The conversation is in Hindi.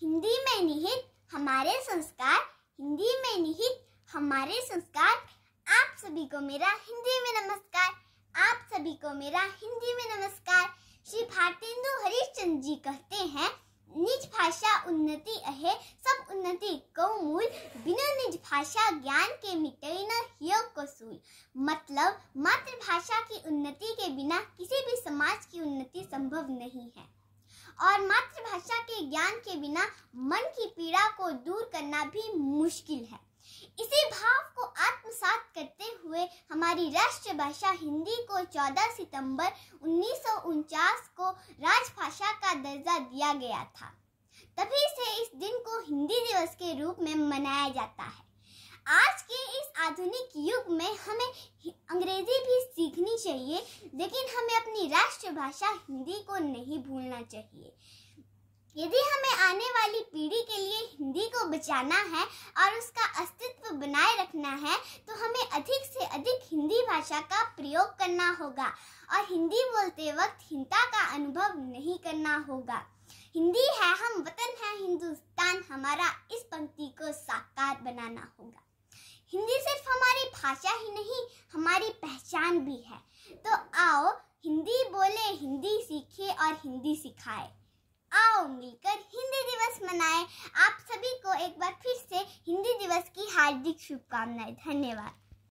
हिंदी में निहित हमारे संस्कार हिंदी में निहित हमारे संस्कार आप सभी को मेरा हिंदी में नमस्कार आप सभी को मेरा हिंदी में नमस्कार श्री भारतेंदु हरिश्चंद जी कहते हैं निज भाषा उन्नति अहे सब उन्नति को मूल बिना निज भाषा ज्ञान के मिटे न को सूल मतलब मातृभाषा की उन्नति के बिना किसी भी समाज की उन्नति संभव नहीं है और मातृभाषा के ज्ञान के बिना मन की पीड़ा को दूर करना भी मुश्किल है इसी भाव को आत्मसात करते हुए हमारी राष्ट्रभाषा हिंदी को 14 सितंबर उन्नीस को राजभाषा का दर्जा दिया गया था तभी से इस दिन को हिंदी दिवस के रूप में मनाया जाता है आज के आधुनिक युग में हमें अंग्रेजी भी सीखनी चाहिए लेकिन हमें अपनी राष्ट्रभाषा हिंदी को नहीं भूलना चाहिए यदि हमें आने वाली पीढ़ी के लिए हिंदी को बचाना है और उसका अस्तित्व बनाए रखना है तो हमें अधिक से अधिक हिंदी भाषा का प्रयोग करना होगा और हिंदी बोलते वक्त हिंता का अनुभव नहीं करना होगा हिंदी है हम वतन है हिंदुस्तान हमारा इस पंक्ति को साकार बनाना होगा हिंदी सिर्फ हमारी भाषा ही नहीं हमारी पहचान भी है तो आओ हिंदी बोले हिंदी सीखे और हिंदी सिखाए आओ मिलकर हिंदी दिवस मनाएं आप सभी को एक बार फिर से हिंदी दिवस की हार्दिक शुभकामनाएं धन्यवाद